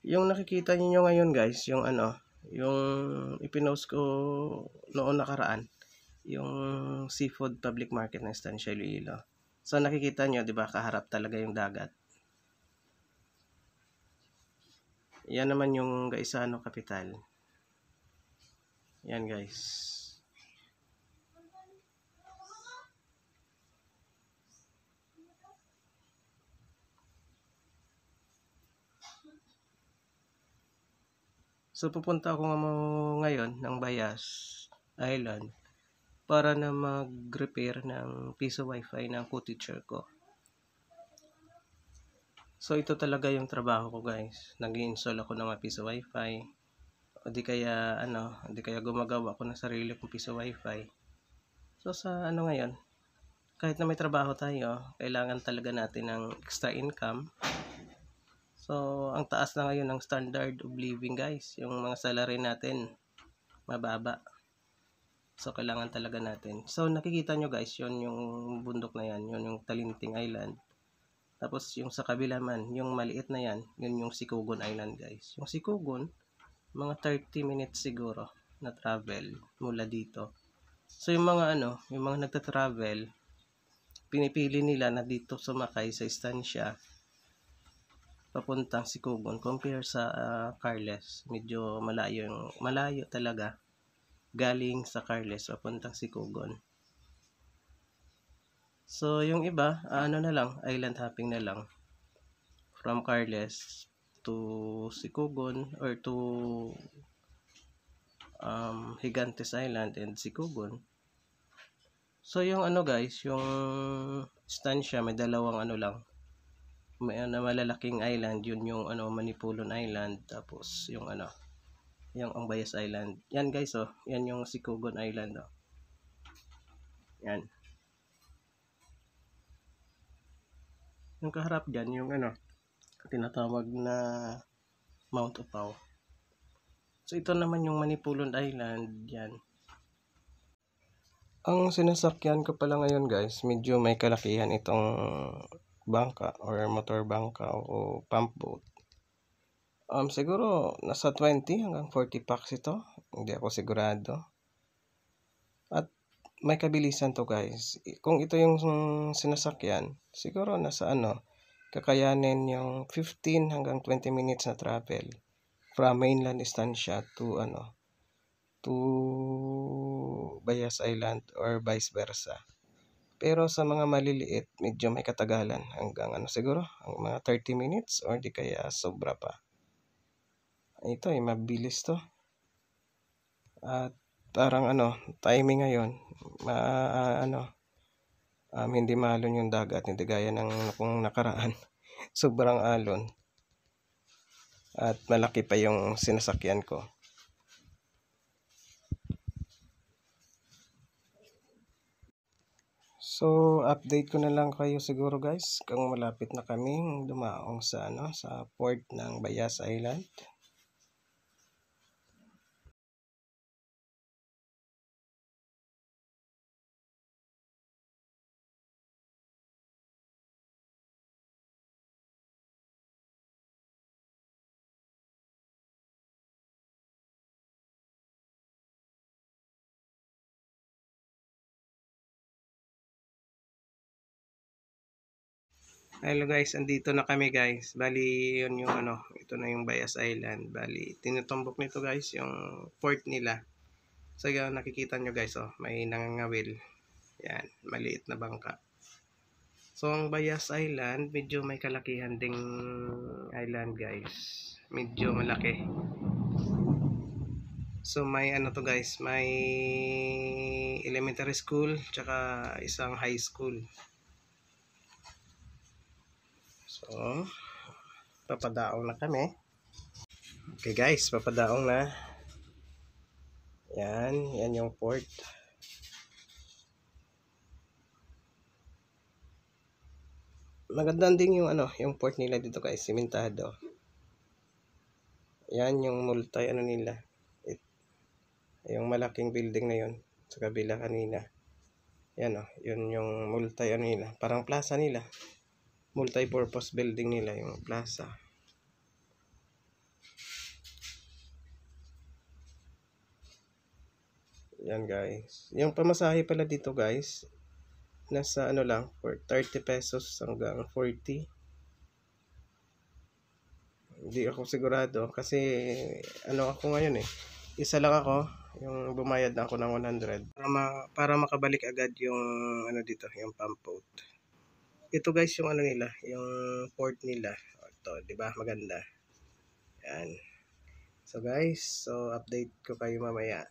yung nakikita niyo ngayon guys, yung ano, yung ipinost ko noon nakaraan, yung seafood public market na Estancia Iloilo. So nakikita niyo 'di ba, kaharap talaga yung dagat. Yan naman yung Gaisano Capital. Yan guys. So pupunta ako ngayon ng Bayas Island para na mag-repair ng piso wifi ng co-teacher ko. So ito talaga yung trabaho ko guys. nag install ako ng mga piso wifi. O di kaya ano, di kaya gumagawa ako ng sarili kong piso wifi. So sa ano ngayon, kahit na may trabaho tayo, kailangan talaga natin ng extra income So, ang taas na ngayon ng standard of living guys. Yung mga salary natin, mababa. So, kailangan talaga natin. So, nakikita nyo guys, yon yung bundok na yan. Yun yung Talinting Island. Tapos, yung sa kabila man, yung maliit na yan, yun yung Sikugon Island guys. Yung Sikugon, mga 30 minutes siguro na travel mula dito. So, yung mga ano, yung mga nagta-travel, pinipili nila na dito sumakay sa istansya papuntang Sikugon compare sa uh, Carles. Medyo malayo yung malayo talaga galing sa Carles papuntang Sikugon. So yung iba, ah, ano na lang, island hopping na lang from Carles to Sikugon or to um, Higantes Island and Sikugon. So, yung ano guys, yung stansya, may dalawang ano lang, may na ano, malalaking island, yun yung ano Manipulon Island, tapos yung ano yung Ambayas Island. Yan guys oh, yan yung Sikugon Island oh. Yan. Yung kaharap diyan yung ano tinatawag na Mount Opaw. So ito naman yung Manipulon Island, yan. Ang sinasakyan ko pala ngayon guys, medyo may kalakihan itong bangka or motor bangka o pump boat. Um, siguro nasa 20 hanggang 40 packs ito. Hindi ako sigurado. At may kabilisan to guys. Kung ito yung sinasakyan, siguro nasa ano, kakayanin yung 15 hanggang 20 minutes na travel from mainland Estancia to ano, to Bayas Island or vice versa. Pero sa mga maliliit, medyo may katagalan hanggang ano siguro, ang mga 30 minutes or di kaya sobra pa. Ito ay eh, mabilis to. At parang ano, timing ngayon, ma, uh, ano, um, hindi malon yung dagat, hindi gaya ng kung nakaraan. Sobrang alon. At malaki pa yung sinasakyan ko. So, update ko na lang kayo siguro guys kung malapit na kaming dumaong sa, ano, sa port ng Bayas Island. Hello guys, andito na kami guys. Bali, yun yung ano, ito na yung Bias Island. Bali, tinutumbok nito guys yung port nila. So yun, nakikita nyo guys, oh, may nangangawil. Yan, maliit na bangka. So ang Bias Island, medyo may kalakihan ding island guys. Medyo malaki. So may ano to guys, may elementary school, tsaka isang high school. So, papadaong na kami. Okay guys, papadaong na. Yan, yan yung port. Maganda din yung ano, yung port nila dito guys, simentado. Yan yung multi ano nila. It, yung malaking building na yon sa kabila kanina. Yan oh, yun yung multi ano nila, parang plaza nila multi-purpose building nila yung plaza yan guys yung pamasahe pala dito guys nasa ano lang for 30 pesos hanggang 40 hindi ako sigurado kasi ano ako ngayon eh isa lang ako yung bumayad ako ng 100 para, ma para makabalik agad yung ano dito yung pump out ito guys yung ano nila, yung port nila. Ito, 'di ba? Maganda. Yan. So guys, so update ko kayo mamaya.